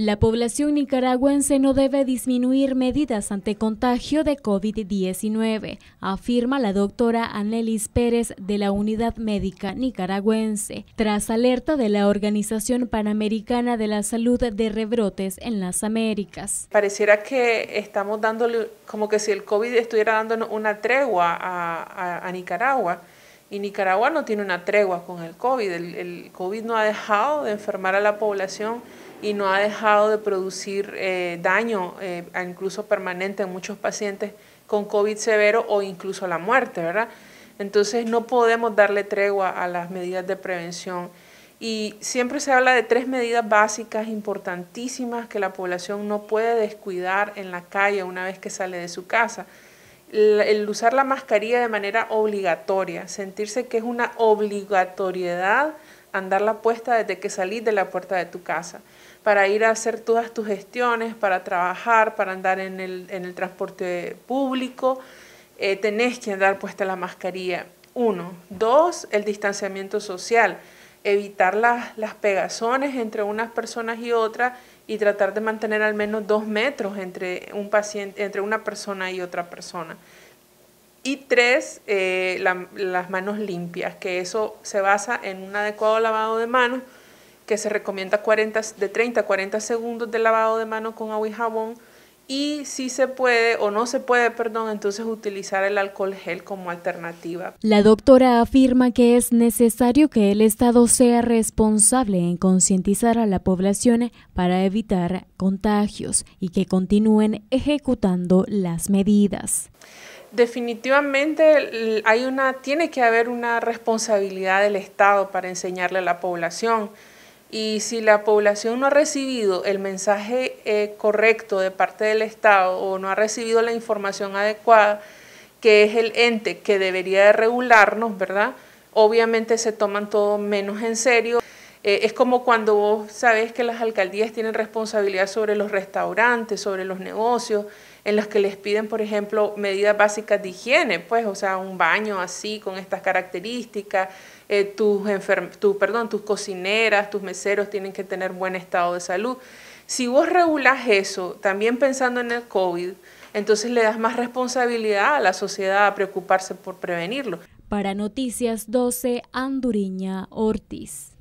La población nicaragüense no debe disminuir medidas ante contagio de COVID-19, afirma la doctora Anelis Pérez de la Unidad Médica Nicaragüense, tras alerta de la Organización Panamericana de la Salud de rebrotes en las Américas. Pareciera que estamos dándole, como que si el COVID estuviera dando una tregua a Nicaragua. Y Nicaragua no tiene una tregua con el COVID. El, COVID no ha dejado de enfermar a la población y no ha dejado de producir eh, daño, eh, incluso permanente, en muchos pacientes con COVID severo o incluso la muerte, ¿verdad? Entonces no podemos darle tregua a las medidas de prevención. Y siempre se habla de tres medidas básicas importantísimas que la población no puede descuidar en la calle una vez que sale de su casa el usar la mascarilla de manera obligatoria, sentirse que es una obligatoriedad andarla puesta desde que salís de la puerta de tu casa, para ir a hacer todas tus gestiones, para trabajar, para andar en el, transporte público, eh, tenés que andar puesta la mascarilla. Uno. Dos, el distanciamiento social, evitar las, las pegazones entre unas personas y otras y tratar de mantener al menos dos metros entre, un paciente, entre una persona y otra persona. Y tres, eh, las manos limpias, que eso se basa en un adecuado lavado de manos, que se recomienda 40, de 30 a 40 segundos de lavado de mano con agua y jabón y si se puede o no se puede, perdón, entonces utilizar el alcohol gel como alternativa. La doctora afirma que es necesario que el Estado sea responsable en concientizar a la población para evitar contagios y que continúen ejecutando las medidas. Definitivamente hay una tiene que haber una responsabilidad del Estado para enseñarle a la población. Y si la población no ha recibido el mensaje eh, correcto de parte del Estado o no ha recibido la información adecuada, que es el ente que debería de regularnos, ¿verdad? Obviamente se toman todo menos en serio. Eh, es como cuando vos sabes que las alcaldías tienen responsabilidad sobre los restaurantes, sobre los negocios, en los que les piden, por ejemplo, medidas básicas de higiene, pues, o sea, un baño así, con estas características, eh, tus, perdón, tus cocineras, tus meseros tienen que tener buen estado de salud. Si vos regulás eso, también pensando en el COVID, entonces le das más responsabilidad a la sociedad a preocuparse por prevenirlo. Para Noticias 12, Anduriña Ortiz.